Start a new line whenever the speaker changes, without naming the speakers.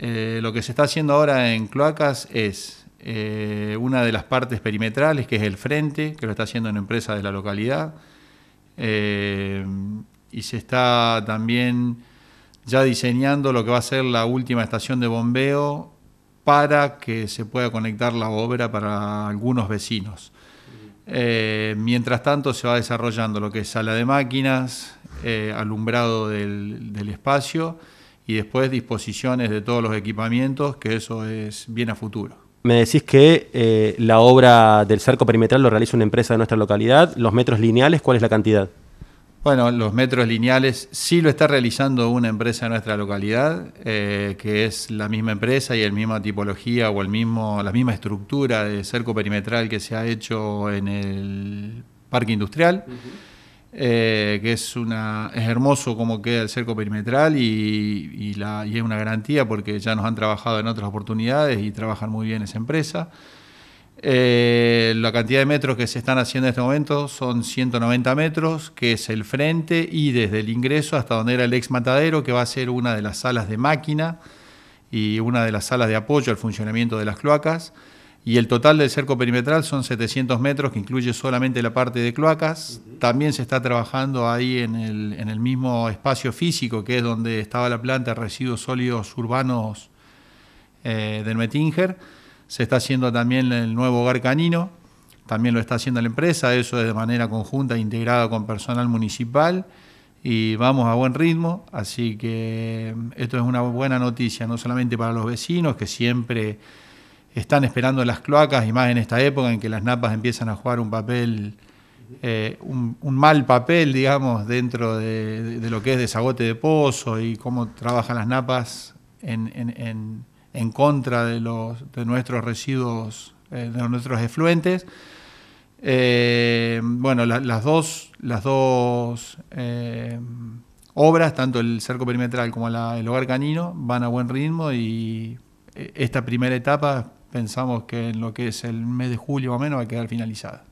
Eh, lo que se está haciendo ahora en cloacas es eh, una de las partes perimetrales, que es el frente, que lo está haciendo una empresa de la localidad. Eh, y se está también ya diseñando lo que va a ser la última estación de bombeo para que se pueda conectar la obra para algunos vecinos. mientras tanto se va desarrollando lo que es sala de máquinas, alumbrado del espacio y después disposiciones de todos los equipamientos, que eso es bien a futuro.
Me decís que eh, la obra del cerco perimetral lo realiza una empresa de nuestra localidad. ¿Los metros lineales cuál es la cantidad?
Bueno, los metros lineales sí lo está realizando una empresa de nuestra localidad, eh, que es la misma empresa y la misma tipología o el mismo, la misma estructura de cerco perimetral que se ha hecho en el parque industrial. Eh, que es, una, es hermoso como queda el cerco perimetral y, y, es una garantía porque ya nos han trabajado en otras oportunidades y trabajan muy bien esa empresa. Eh, la cantidad de metros que se están haciendo en este momento son 190 metros, que es el frente y desde el ingreso hasta donde era el ex matadero, que va a ser una de las salas de máquina y una de las salas de apoyo al funcionamiento de las cloacas. Y el total del cerco perimetral son 700 metros, que incluye solamente la parte de cloacas, también se está trabajando ahí en el, mismo espacio físico, que es donde estaba la planta de residuos sólidos urbanos eh, de del Metinger. Se está haciendo también el nuevo hogar canino, también lo está haciendo la empresa, eso es de manera conjunta, integrada con personal municipal y vamos a buen ritmo, así que eh, esto es una buena noticia, no solamente para los vecinos que siempre están esperando las cloacas y más en esta época en que las napas empiezan a jugar un papel eh, un, mal papel, digamos, dentro de, lo que es desagote de pozo y cómo trabajan las napas en, en, en, en contra de, los, de nuestros residuos, eh, de nuestros efluentes. Eh, bueno, las dos, las dos obras, tanto el cerco perimetral como el hogar canino, van a buen ritmo y esta primera etapa pensamos que en lo que es el mes de julio o menos va a quedar finalizada.